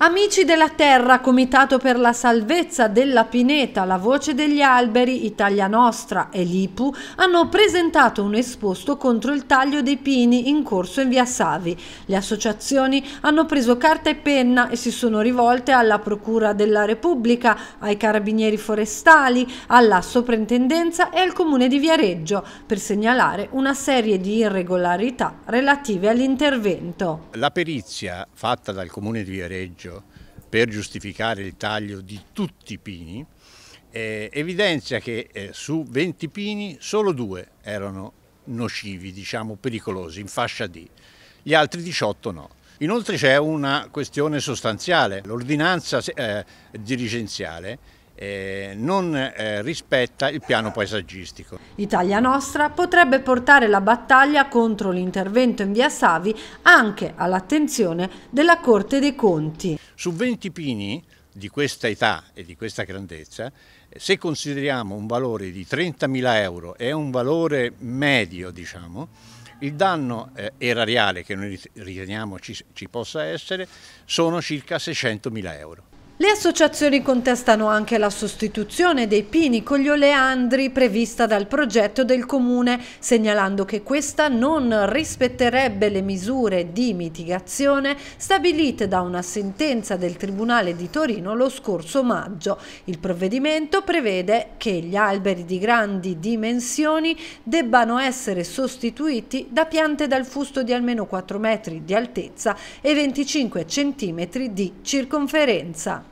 Amici della Terra, Comitato per la Salvezza della Pineta, La Voce degli Alberi, Italia Nostra e l'IPU hanno presentato un esposto contro il taglio dei pini in corso in via Savi. Le associazioni hanno preso carta e penna e si sono rivolte alla Procura della Repubblica, ai Carabinieri Forestali, alla Soprintendenza e al Comune di Viareggio per segnalare una serie di irregolarità relative all'intervento. La perizia fatta dal Comune di Viareggio Maggio per giustificare il taglio di tutti i pini eh, evidenzia che eh, su 20 pini solo due erano nocivi, diciamo pericolosi, in fascia D, gli altri 18 no. Inoltre c'è una questione sostanziale, l'ordinanza eh, dirigenziale eh, non eh, rispetta il piano paesaggistico. Italia Nostra potrebbe portare la battaglia contro l'intervento in via Savi anche all'attenzione della Corte dei Conti. Su 20 pini di questa età e di questa grandezza, eh, se consideriamo un valore di 30.000 euro è un valore medio, diciamo, il danno eh, erariale che noi riteniamo ci, ci possa essere sono circa 600.000 euro. Le associazioni contestano anche la sostituzione dei pini con gli oleandri prevista dal progetto del Comune, segnalando che questa non rispetterebbe le misure di mitigazione stabilite da una sentenza del Tribunale di Torino lo scorso maggio. Il provvedimento prevede che gli alberi di grandi dimensioni debbano essere sostituiti da piante dal fusto di almeno 4 metri di altezza e 25 cm di circonferenza.